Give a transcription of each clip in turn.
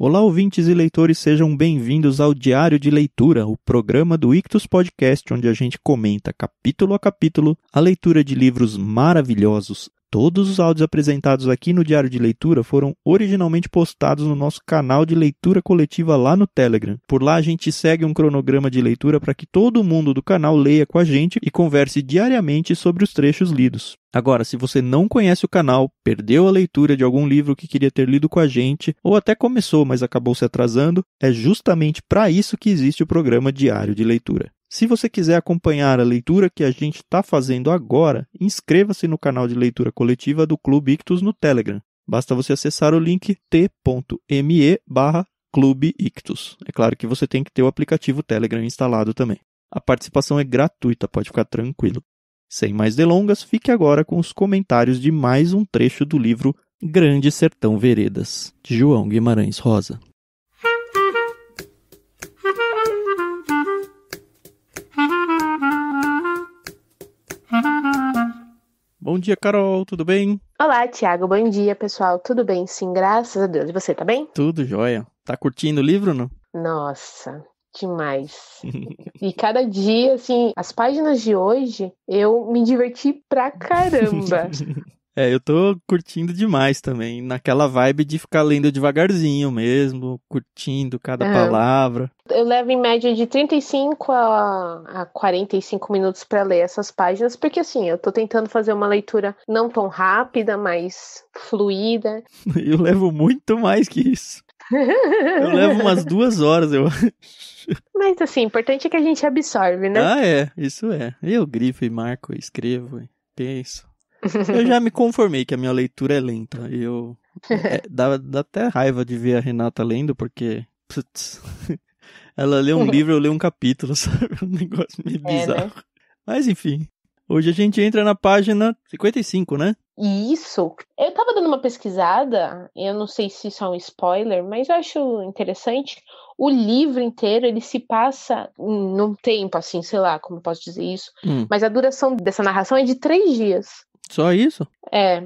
Olá, ouvintes e leitores, sejam bem-vindos ao Diário de Leitura, o programa do Ictus Podcast, onde a gente comenta capítulo a capítulo a leitura de livros maravilhosos, Todos os áudios apresentados aqui no Diário de Leitura foram originalmente postados no nosso canal de leitura coletiva lá no Telegram. Por lá a gente segue um cronograma de leitura para que todo mundo do canal leia com a gente e converse diariamente sobre os trechos lidos. Agora, se você não conhece o canal, perdeu a leitura de algum livro que queria ter lido com a gente, ou até começou, mas acabou se atrasando, é justamente para isso que existe o programa Diário de Leitura. Se você quiser acompanhar a leitura que a gente está fazendo agora, inscreva-se no canal de leitura coletiva do Clube Ictus no Telegram. Basta você acessar o link t.me barra Clube Ictus. É claro que você tem que ter o aplicativo Telegram instalado também. A participação é gratuita, pode ficar tranquilo. Sem mais delongas, fique agora com os comentários de mais um trecho do livro Grande Sertão Veredas, de João Guimarães Rosa. Bom dia, Carol, tudo bem? Olá, Tiago, bom dia, pessoal. Tudo bem? Sim, graças a Deus. E você, tá bem? Tudo jóia. Tá curtindo o livro, não? Nossa, demais. e cada dia, assim, as páginas de hoje, eu me diverti pra caramba. É, eu tô curtindo demais também, naquela vibe de ficar lendo devagarzinho mesmo, curtindo cada é. palavra. Eu levo em média de 35 a, a 45 minutos para ler essas páginas, porque assim, eu tô tentando fazer uma leitura não tão rápida, mas fluida. Eu levo muito mais que isso. Eu levo umas duas horas, eu acho. Mas assim, o importante é que a gente absorve, né? Ah, é, isso é. Eu grifo e marco, escrevo, e penso. Eu já me conformei que a minha leitura é lenta. Eu é, dá, dá até raiva de ver a Renata lendo, porque. Putz, ela lê um livro, eu leio um capítulo, sabe? É um negócio meio bizarro. É, né? Mas enfim. Hoje a gente entra na página 55, né? Isso. Eu tava dando uma pesquisada, eu não sei se isso é um spoiler, mas eu acho interessante. O livro inteiro, ele se passa num tempo, assim, sei lá como posso dizer isso. Hum. Mas a duração dessa narração é de três dias. Só isso? É.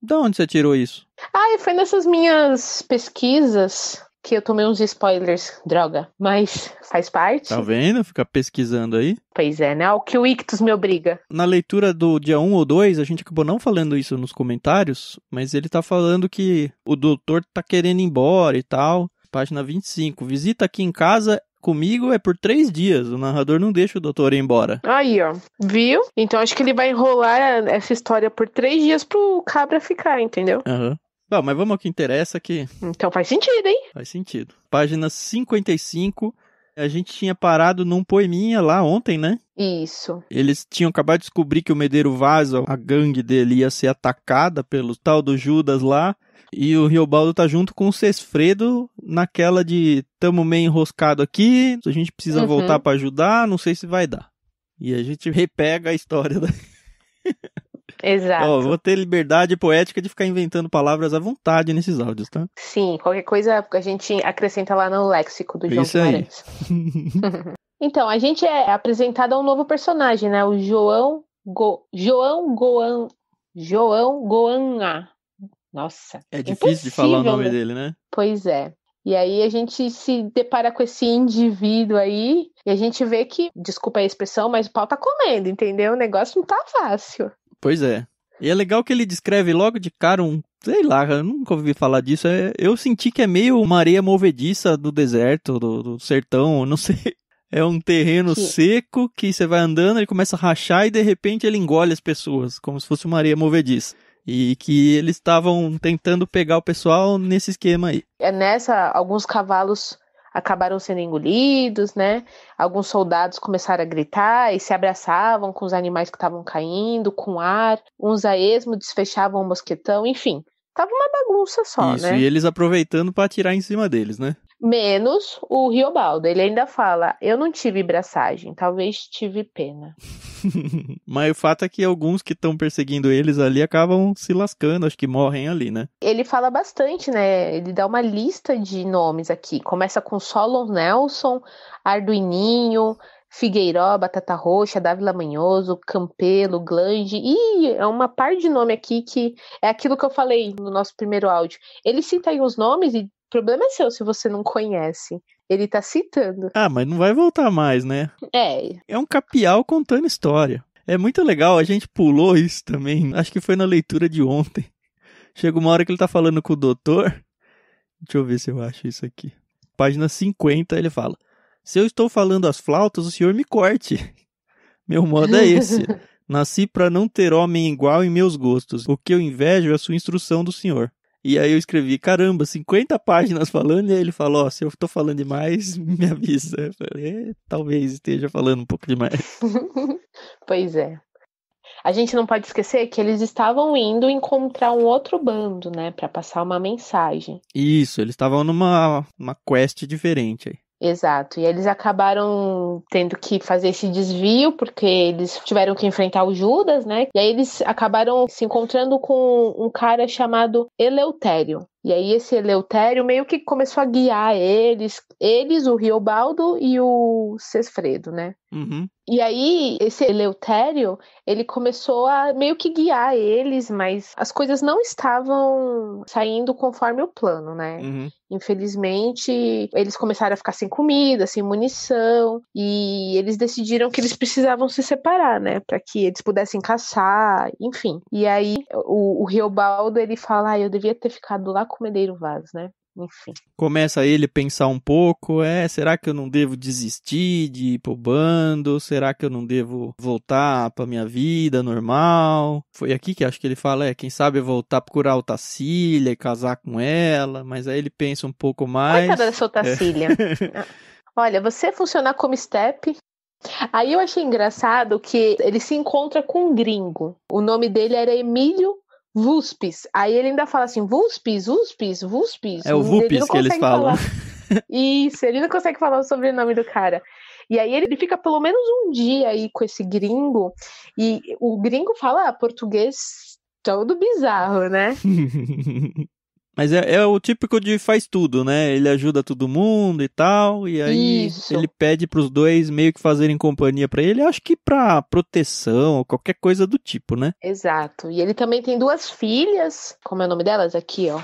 De onde você tirou isso? Ah, foi nessas minhas pesquisas que eu tomei uns spoilers, droga. Mas faz parte. Tá vendo? Fica pesquisando aí. Pois é, né? O que o Ictus me obriga. Na leitura do dia 1 ou 2, a gente acabou não falando isso nos comentários, mas ele tá falando que o doutor tá querendo ir embora e tal. Página 25. Visita aqui em casa Comigo é por três dias. O narrador não deixa o doutor ir embora. Aí, ó. Viu? Então acho que ele vai enrolar essa história por três dias pro cabra ficar, entendeu? Aham. Uhum. Bom, mas vamos ao que interessa aqui. Então faz sentido, hein? Faz sentido. Página 55. A gente tinha parado num poeminha lá ontem, né? Isso. Eles tinham acabado de descobrir que o Medeiro Vaza, a gangue dele, ia ser atacada pelo tal do Judas lá. E o Riobaldo tá junto com o Cesfredo naquela de tamo meio enroscado aqui, a gente precisa uhum. voltar para ajudar, não sei se vai dar. E a gente repega a história da... Exato. Ó, vou ter liberdade poética de ficar inventando palavras à vontade nesses áudios, tá? Sim, qualquer coisa a gente acrescenta lá no léxico do é João Isso Guimarães. Aí. então, a gente é apresentado a um novo personagem, né? O João Go... João Goan João Goana. Nossa. É, é difícil de falar o nome né? dele, né? Pois é. E aí a gente se depara com esse indivíduo aí e a gente vê que, desculpa a expressão, mas o pau tá comendo, entendeu? O negócio não tá fácil. Pois é. E é legal que ele descreve logo de cara um, sei lá, eu nunca ouvi falar disso. É, eu senti que é meio uma areia movediça do deserto, do, do sertão, não sei. É um terreno que... seco que você vai andando, ele começa a rachar e de repente ele engole as pessoas, como se fosse uma areia movediça. E que eles estavam tentando pegar o pessoal nesse esquema aí. É nessa, alguns cavalos acabaram sendo engolidos, né? Alguns soldados começaram a gritar e se abraçavam com os animais que estavam caindo, com ar. Uns a esmo desfechavam o mosquetão, enfim. Tava uma bagunça só, Isso, né? Isso, e eles aproveitando para atirar em cima deles, né? Menos o Riobaldo. Ele ainda fala: Eu não tive braçagem, talvez tive pena. Mas o fato é que alguns que estão perseguindo eles ali acabam se lascando, acho que morrem ali, né? Ele fala bastante, né? Ele dá uma lista de nomes aqui. Começa com Solon Nelson, Arduininho, Figueiró, Batata Roxa, Dávila Manhoso, Campelo, Glange. e é uma par de nome aqui que é aquilo que eu falei no nosso primeiro áudio. Ele cita aí os nomes e o problema é seu se você não conhece. Ele tá citando. Ah, mas não vai voltar mais, né? É. É um capial contando história. É muito legal, a gente pulou isso também. Acho que foi na leitura de ontem. Chega uma hora que ele tá falando com o doutor. Deixa eu ver se eu acho isso aqui. Página 50, ele fala: Se eu estou falando as flautas, o senhor me corte. Meu modo é esse. Nasci para não ter homem igual em meus gostos. O que eu invejo é a sua instrução do senhor. E aí eu escrevi, caramba, 50 páginas falando, e aí ele falou, oh, se eu tô falando demais, me avisa. Eu falei, é, talvez esteja falando um pouco demais. pois é. A gente não pode esquecer que eles estavam indo encontrar um outro bando, né, para passar uma mensagem. Isso, eles estavam numa uma quest diferente aí. Exato. E eles acabaram tendo que fazer esse desvio, porque eles tiveram que enfrentar o Judas, né? E aí eles acabaram se encontrando com um cara chamado Eleutério. E aí esse Eleutério meio que começou a guiar eles, eles, o Riobaldo e o Cesfredo, né? Uhum. E aí esse Eleutério, ele começou a meio que guiar eles, mas as coisas não estavam saindo conforme o plano, né? Uhum. Infelizmente, eles começaram a ficar sem comida, sem munição, e eles decidiram que eles precisavam se separar, né? Para que eles pudessem caçar, enfim. E aí o, o Riobaldo ele fala: ah, eu devia ter ficado lá com o Medeiro Vaz, né? Enfim. Começa ele pensar um pouco, é, será que eu não devo desistir de ir pro bando? Será que eu não devo voltar pra minha vida normal? Foi aqui que acho que ele fala, é, quem sabe voltar procurar o Tacília e casar com ela, mas aí ele pensa pensa um pouco mais. Coitada da é. Olha, você funcionar como step. Aí eu achei engraçado que ele se encontra com um gringo. O nome dele era Emílio Vuspis. Aí ele ainda fala assim: Vuspis, Vuspis, Vuspis. É o Vupis que eles falam. Falar. Isso, ele não consegue falar o sobrenome do cara. E aí ele fica pelo menos um dia aí com esse gringo. E o gringo fala português todo bizarro, né? Mas é, é, o típico de faz tudo, né? Ele ajuda todo mundo e tal, e aí Isso. ele pede para os dois meio que fazerem companhia para ele, acho que para proteção, qualquer coisa do tipo, né? Exato. E ele também tem duas filhas, como é o nome delas aqui, ó.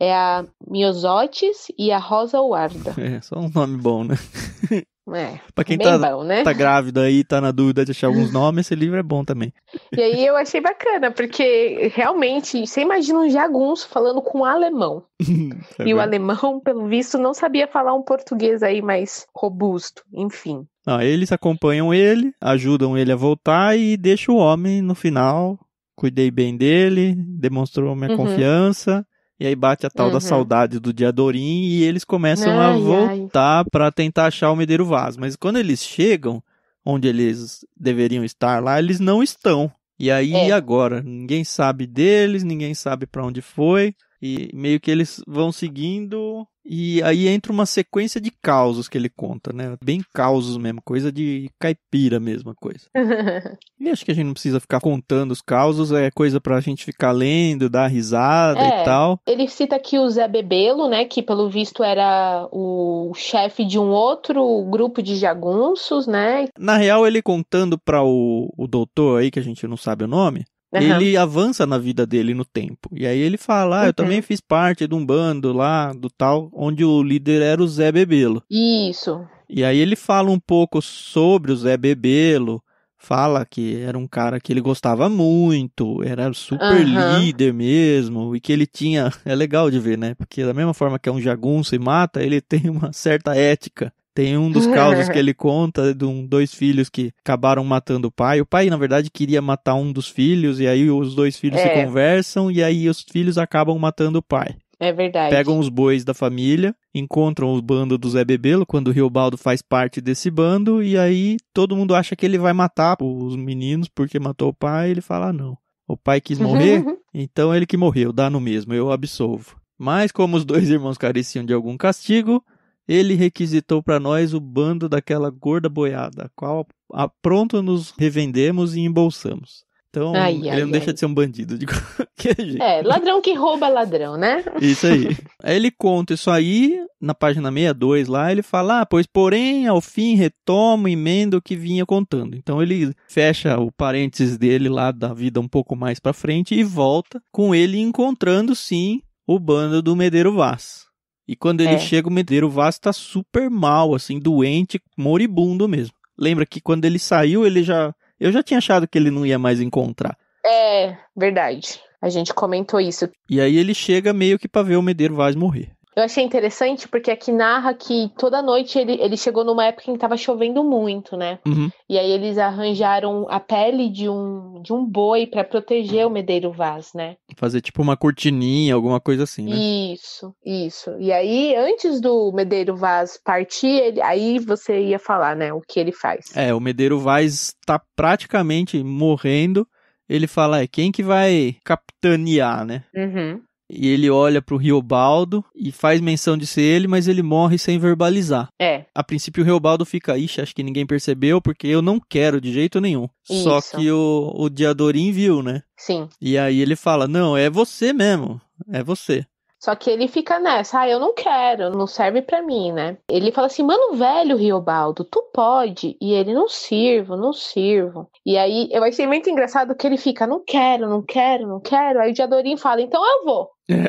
É a Miosotis e a Rosa Warda. É, só um nome bom, né? É, pra quem tá, bom, né? tá grávida aí, tá na dúvida de achar alguns nomes, esse livro é bom também. E aí eu achei bacana, porque realmente, você imagina um jagunço falando com um alemão. é e bem. o alemão, pelo visto, não sabia falar um português aí mais robusto, enfim. Ah, eles acompanham ele, ajudam ele a voltar e deixa o homem no final. Cuidei bem dele, demonstrou minha uhum. confiança e aí bate a tal uhum. da saudade do Diadorim e eles começam ai, a voltar para tentar achar o Medeiro Vaz. Mas quando eles chegam, onde eles deveriam estar lá, eles não estão. E aí é. agora? Ninguém sabe deles, ninguém sabe para onde foi. E meio que eles vão seguindo e aí entra uma sequência de causos que ele conta, né? Bem causos mesmo, coisa de caipira mesmo, coisa. e acho que a gente não precisa ficar contando os causos, é coisa pra gente ficar lendo, dar risada é, e tal. Ele cita aqui o Zé Bebelo, né? Que pelo visto era o chefe de um outro grupo de jagunços, né? Na real, ele contando pra o, o doutor aí, que a gente não sabe o nome, Uhum. Ele avança na vida dele no tempo. E aí ele fala: ah, eu uhum. também fiz parte de um bando lá, do tal, onde o líder era o Zé Bebelo. Isso. E aí ele fala um pouco sobre o Zé Bebelo, fala que era um cara que ele gostava muito, era super uhum. líder mesmo, e que ele tinha. É legal de ver, né? Porque da mesma forma que é um jagunço e mata, ele tem uma certa ética. Tem um dos causos que ele conta de um, dois filhos que acabaram matando o pai. O pai, na verdade, queria matar um dos filhos, e aí os dois filhos é. se conversam, e aí os filhos acabam matando o pai. É verdade. Pegam os bois da família, encontram o bando do Zé Bebelo, quando o Riobaldo faz parte desse bando, e aí todo mundo acha que ele vai matar os meninos porque matou o pai, ele fala: ah, não. O pai quis morrer, então ele que morreu, dá no mesmo, eu absolvo. Mas como os dois irmãos careciam de algum castigo, ele requisitou para nós o bando daquela gorda boiada, a qual a pronto nos revendemos e embolsamos. Então, ai, ele ai, não ai. deixa de ser um bandido de qualquer jeito. É, ladrão que rouba ladrão, né? Isso aí. aí ele conta isso aí, na página 62 lá, ele fala: ah, pois, porém, ao fim retomo, emenda o que vinha contando. Então, ele fecha o parênteses dele lá da vida um pouco mais para frente e volta com ele encontrando, sim, o bando do Medeiro Vaz e quando ele é. chega, o Medeiro Vaz tá super mal, assim, doente, moribundo mesmo. Lembra que quando ele saiu, ele já. Eu já tinha achado que ele não ia mais encontrar. É, verdade. A gente comentou isso. E aí ele chega meio que pra ver o Medeiro Vaz morrer. Eu achei interessante porque aqui narra que toda noite ele, ele chegou numa época em que estava chovendo muito, né? Uhum. E aí eles arranjaram a pele de um, de um boi para proteger o Medeiro Vaz, né? Fazer tipo uma cortininha, alguma coisa assim, né? Isso, isso. E aí, antes do Medeiro Vaz partir, ele, aí você ia falar, né? O que ele faz. É, o Medeiro Vaz está praticamente morrendo. Ele fala, é quem que vai capitanear, né? Uhum e ele olha pro Riobaldo e faz menção de ser ele, mas ele morre sem verbalizar. É. A princípio o Riobaldo fica, ixi, acho que ninguém percebeu, porque eu não quero de jeito nenhum. Isso. Só que o, o Diadorim viu, né? Sim. E aí ele fala, não, é você mesmo, é você. Só que ele fica nessa, ah, eu não quero, não serve para mim, né? Ele fala assim, mano, velho Riobaldo, tu pode. E ele, não sirvo, não sirvo. E aí, eu achei muito engraçado que ele fica, não quero, não quero, não quero. Aí o Diadorim fala, então eu vou. É.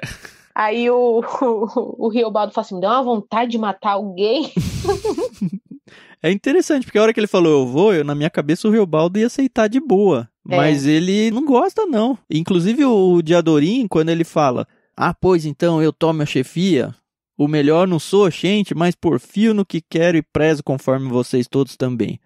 Aí o, o, o Riobaldo fala assim: dá uma vontade de matar alguém. É interessante, porque a hora que ele falou eu vou, eu, na minha cabeça o Riobaldo ia aceitar de boa. É. Mas ele não gosta, não. Inclusive o Diadorim, quando ele fala: Ah, pois então eu tomo a chefia. O melhor não sou, gente, mas porfio no que quero e prezo conforme vocês todos também.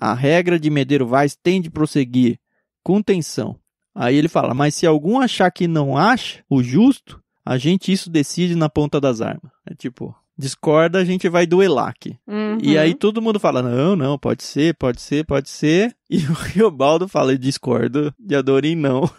A regra de Medeiro Vaz tem de prosseguir. Com tensão. Aí ele fala: Mas se algum achar que não acha o justo, a gente isso decide na ponta das armas. É tipo, discorda, a gente vai duelar aqui. Uhum. E aí uhum. todo mundo fala: Não, não, pode ser, pode ser, pode ser. E o Riobaldo fala, discordo de Adorim, não.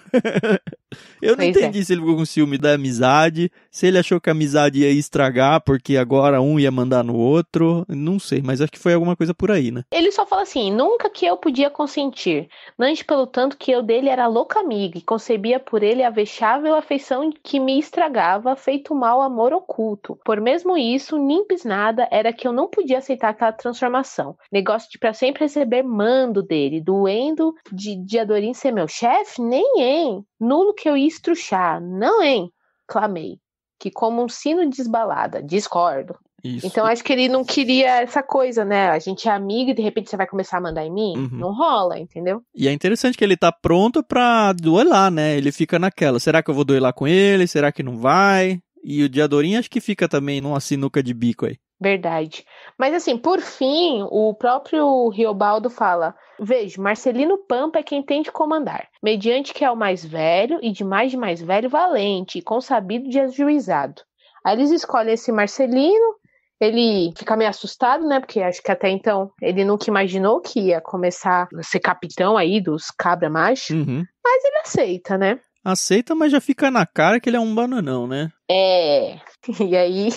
eu não pois é. entendi é. se ele ficou com ciúme da amizade, se ele achou que a amizade ia estragar porque agora um ia mandar no outro, não sei, mas acho que foi alguma coisa por aí, né? Ele só fala assim, nunca que eu podia consentir, antes pelo tanto que eu dele era louca amiga e concebia por ele a vexável afeição que me estragava, feito mal amor oculto. Por mesmo isso, nimpes nada, era que eu não podia aceitar aquela transformação. Negócio de para sempre receber mando dele, doendo de, Diadorim ser meu chefe? Nem, em Nulo que eu ia estruchar. Não, em, Clamei. Que como um sino desbalada. Discordo. Isso. Então acho que ele não queria essa coisa, né? A gente é amigo e de repente você vai começar a mandar em mim? Uhum. Não rola, entendeu? E é interessante que ele tá pronto pra duelar, né? Ele fica naquela. Será que eu vou duelar com ele? Será que não vai? E o Diadorim acho que fica também numa sinuca de bico aí. Verdade. Mas assim, por fim, o próprio Riobaldo fala: Vejo, Marcelino Pampa é quem tem de comandar, mediante que é o mais velho e de mais de mais velho valente, e consabido de ajuizado. Aí eles escolhem esse Marcelino, ele fica meio assustado, né? Porque acho que até então ele nunca imaginou que ia começar a ser capitão aí dos cabra macho, uhum. mas ele aceita, né? Aceita, mas já fica na cara que ele é um bananão, né? É. E aí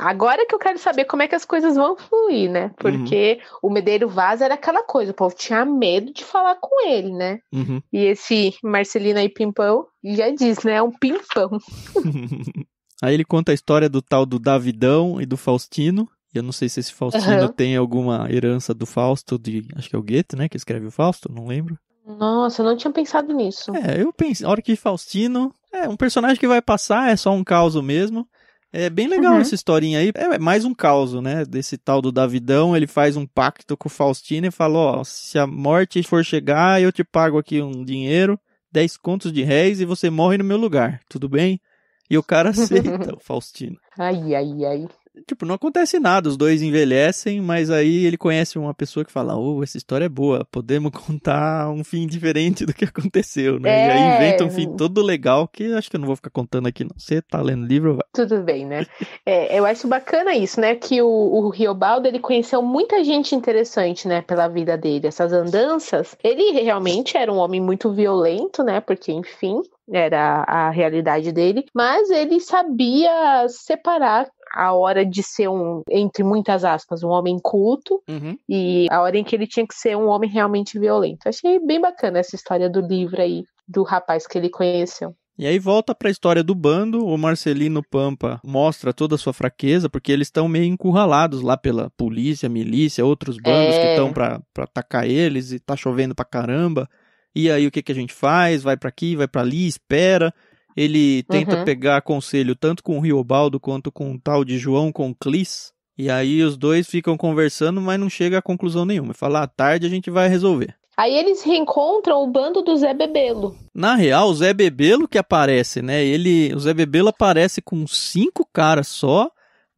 agora que eu quero saber como é que as coisas vão fluir, né? Uhum. Porque uhum. o Medeiro Vaz era aquela coisa, o povo tinha medo de falar com ele, né? Uhum. E esse Marcelino aí Pimpão já diz, né? É um pimpão. aí ele conta a história do tal do Davidão e do Faustino. E eu não sei se esse Faustino uhum. tem alguma herança do Fausto, de acho que é o Goethe, né? Que escreve o Fausto, não lembro. Nossa, eu não tinha pensado nisso. É, eu pensei, a hora que Faustino é um personagem que vai passar, é só um caos mesmo. É bem legal uhum. essa historinha aí. É, é mais um caos, né? Desse tal do Davidão, ele faz um pacto com o Faustino e fala: ó, se a morte for chegar, eu te pago aqui um dinheiro, 10 contos de réis e você morre no meu lugar, tudo bem? E o cara aceita o Faustino. Ai, ai, ai tipo, não acontece nada, os dois envelhecem, mas aí ele conhece uma pessoa que fala: "Oh, essa história é boa, podemos contar um fim diferente do que aconteceu", né? É... E aí inventa um fim é. todo legal que acho que eu não vou ficar contando aqui não. Você tá lendo livro, vai. Tudo bem, né? é, eu acho bacana isso, né, que o, o Riobaldo ele conheceu muita gente interessante, né, pela vida dele, essas andanças. Ele realmente era um homem muito violento, né? Porque enfim, era a realidade dele, mas ele sabia separar a hora de ser um, entre muitas aspas, um homem culto uhum. e a hora em que ele tinha que ser um homem realmente violento. Achei bem bacana essa história do livro aí, do rapaz que ele conheceu. E aí volta para a história do bando, o Marcelino Pampa mostra toda a sua fraqueza, porque eles estão meio encurralados lá pela polícia, milícia, outros bandos é... que estão para atacar eles e tá chovendo pra caramba. E aí o que que a gente faz? Vai para aqui, vai para ali, espera. Ele tenta uhum. pegar conselho tanto com o Riobaldo quanto com o tal de João Conclis. E aí os dois ficam conversando, mas não chega a conclusão nenhuma. Fala, à ah, tarde a gente vai resolver. Aí eles reencontram o bando do Zé Bebelo. Na real, o Zé Bebelo que aparece, né? Ele, o Zé Bebelo aparece com cinco caras só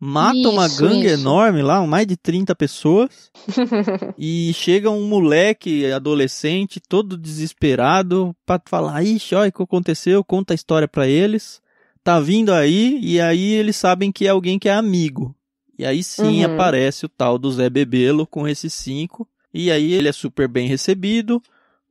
mata isso, uma gangue isso. enorme lá, mais de 30 pessoas. e chega um moleque adolescente, todo desesperado, para falar: ixi, olha o que aconteceu, conta a história para eles. Tá vindo aí, e aí eles sabem que é alguém que é amigo. E aí sim uhum. aparece o tal do Zé Bebelo com esses cinco. E aí ele é super bem recebido.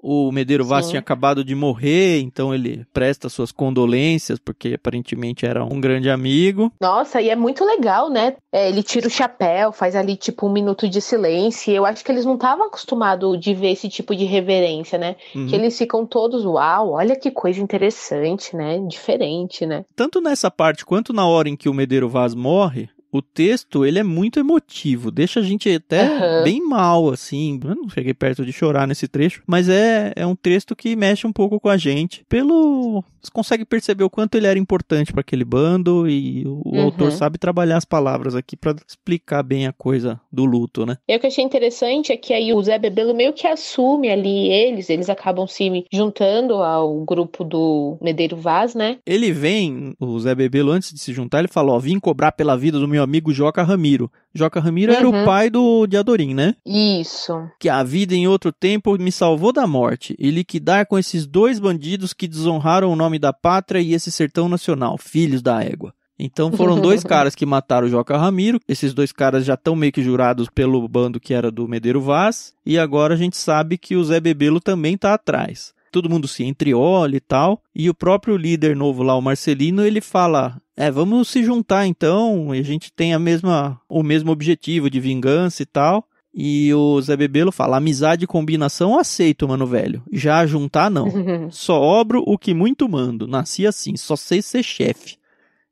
O Medeiro Vaz tinha acabado de morrer, então ele presta suas condolências, porque aparentemente era um grande amigo. Nossa, e é muito legal, né? É, ele tira o chapéu, faz ali tipo um minuto de silêncio. Eu acho que eles não estavam acostumados de ver esse tipo de reverência, né? Uhum. Que eles ficam todos, uau, olha que coisa interessante, né? Diferente, né? Tanto nessa parte quanto na hora em que o Medeiro Vaz morre, o texto, ele é muito emotivo, deixa a gente até uhum. bem mal, assim. Eu não cheguei perto de chorar nesse trecho, mas é, é um texto que mexe um pouco com a gente. Pelo. Você consegue perceber o quanto ele era importante para aquele bando e o uhum. autor sabe trabalhar as palavras aqui para explicar bem a coisa do luto, né? E o que eu achei interessante é que aí o Zé Bebelo meio que assume ali eles, eles acabam se juntando ao grupo do Medeiro Vaz, né? Ele vem, o Zé Bebelo, antes de se juntar, ele falou: Ó, vim cobrar pela vida do meu meu amigo Joca Ramiro. Joca Ramiro uhum. era o uhum. pai do de Adorim, né? Isso. Que a vida em outro tempo me salvou da morte e liquidar com esses dois bandidos que desonraram o nome da pátria e esse sertão nacional, filhos da égua. Então foram dois caras que mataram o Joca Ramiro. Esses dois caras já estão meio que jurados pelo bando que era do Medeiro Vaz. E agora a gente sabe que o Zé Bebelo também tá atrás. Todo mundo se entreolha e tal. E o próprio líder novo lá, o Marcelino, ele fala: é, vamos se juntar então, a gente tem a mesma, o mesmo objetivo de vingança e tal. E o Zé Bebelo fala: amizade e combinação aceito, mano velho. Já juntar, não. Só obro o que muito mando. Nasci assim, só sei ser chefe.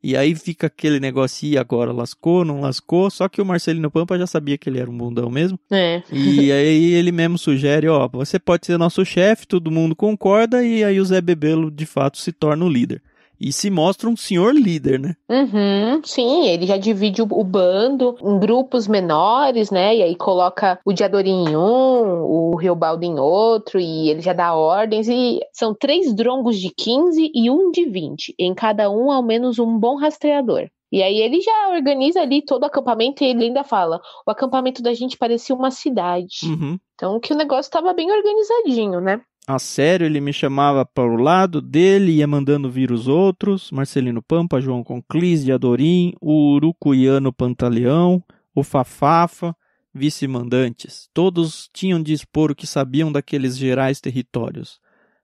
E aí fica aquele negócio, e agora lascou, não lascou. Só que o Marcelino Pampa já sabia que ele era um bundão mesmo. É. E aí ele mesmo sugere: ó, você pode ser nosso chefe, todo mundo concorda. E aí o Zé Bebelo de fato se torna o líder e se mostra um senhor líder, né? Uhum, sim, ele já divide o, o bando em grupos menores, né? E aí coloca o Diadorim em um, o Baldo em outro, e ele já dá ordens. E são três drongos de 15 e um de 20. Em cada um, ao menos um bom rastreador. E aí ele já organiza ali todo o acampamento e ele ainda fala: o acampamento da gente parecia uma cidade. Uhum. Então que o negócio estava bem organizadinho, né? a sério, ele me chamava para o lado dele, ia mandando vir os outros, Marcelino Pampa, João Conclis, Adorim, o Urucuiano Pantaleão, o Fafafa, vice-mandantes. Todos tinham de expor o que sabiam daqueles gerais territórios.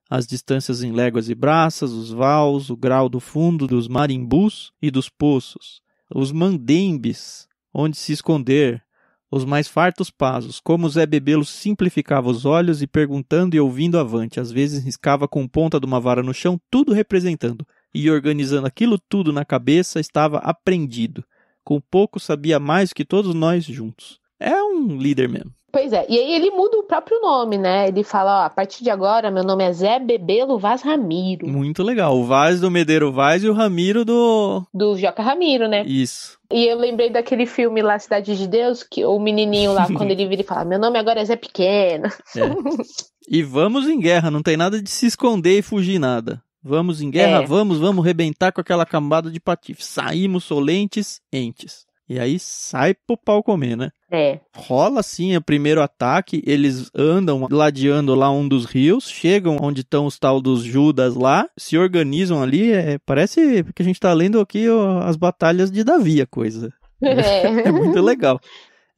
As distâncias em léguas e braças, os vaus, o grau do fundo dos marimbus e dos poços, os mandembes, onde se esconder, os mais fartos passos, como Zé Bebelo simplificava os olhos e perguntando e ouvindo avante, às vezes riscava com ponta de uma vara no chão, tudo representando, e organizando aquilo tudo na cabeça, estava aprendido. Com pouco sabia mais que todos nós juntos. É um líder mesmo. Pois é, e aí ele muda o próprio nome, né? Ele fala, ó, a partir de agora meu nome é Zé Bebelo Vaz Ramiro. Muito legal, o Vaz do Medeiro Vaz e o Ramiro do... Do Joca Ramiro, né? Isso. E eu lembrei daquele filme lá, Cidade de Deus, que o menininho lá, quando ele vira e fala, meu nome agora é Zé Pequeno. É. E vamos em guerra, não tem nada de se esconder e fugir nada. Vamos em guerra, é. vamos, vamos rebentar com aquela camada de patife. Saímos solentes, entes. E aí sai pro pau comer, né? É. Rola assim o primeiro ataque, eles andam ladeando lá um dos rios, chegam onde estão os tal dos Judas lá, se organizam ali, é, parece que a gente tá lendo aqui ó, as batalhas de Davi a coisa. É, é muito legal.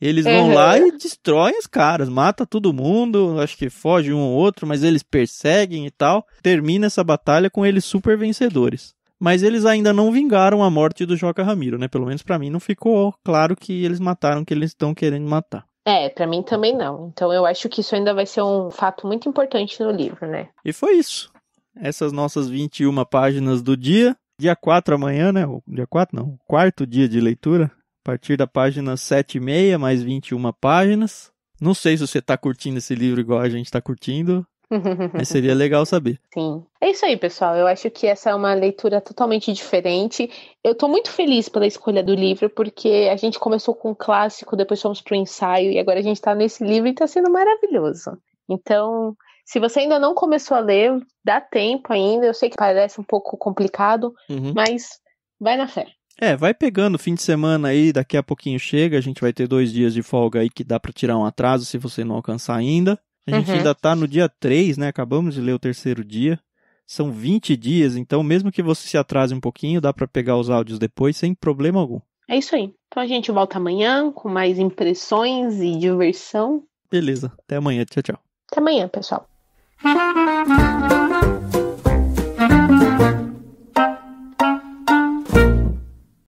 Eles vão uhum. lá e destroem os caras, mata todo mundo, acho que foge um ou outro, mas eles perseguem e tal. Termina essa batalha com eles super vencedores mas eles ainda não vingaram a morte do Joca Ramiro, né? Pelo menos para mim não ficou claro que eles mataram que eles estão querendo matar. É, para mim também não. Então eu acho que isso ainda vai ser um fato muito importante no livro, né? E foi isso. Essas nossas 21 páginas do dia. Dia 4 amanhã, né? Dia 4 não, quarto dia de leitura. A partir da página meia mais 21 páginas. Não sei se você tá curtindo esse livro igual a gente tá curtindo. Mas seria legal saber. Sim. É isso aí, pessoal. Eu acho que essa é uma leitura totalmente diferente. Eu tô muito feliz pela escolha do livro, porque a gente começou com o um clássico, depois fomos pro ensaio, e agora a gente tá nesse livro e tá sendo maravilhoso. Então, se você ainda não começou a ler, dá tempo ainda. Eu sei que parece um pouco complicado, uhum. mas vai na fé. É, vai pegando fim de semana aí, daqui a pouquinho chega, a gente vai ter dois dias de folga aí que dá para tirar um atraso se você não alcançar ainda. A gente uhum. ainda está no dia 3, né? Acabamos de ler o terceiro dia. São 20 dias, então mesmo que você se atrase um pouquinho, dá para pegar os áudios depois sem problema algum. É isso aí. Então a gente volta amanhã com mais impressões e diversão. Beleza. Até amanhã. Tchau, tchau. Até amanhã, pessoal.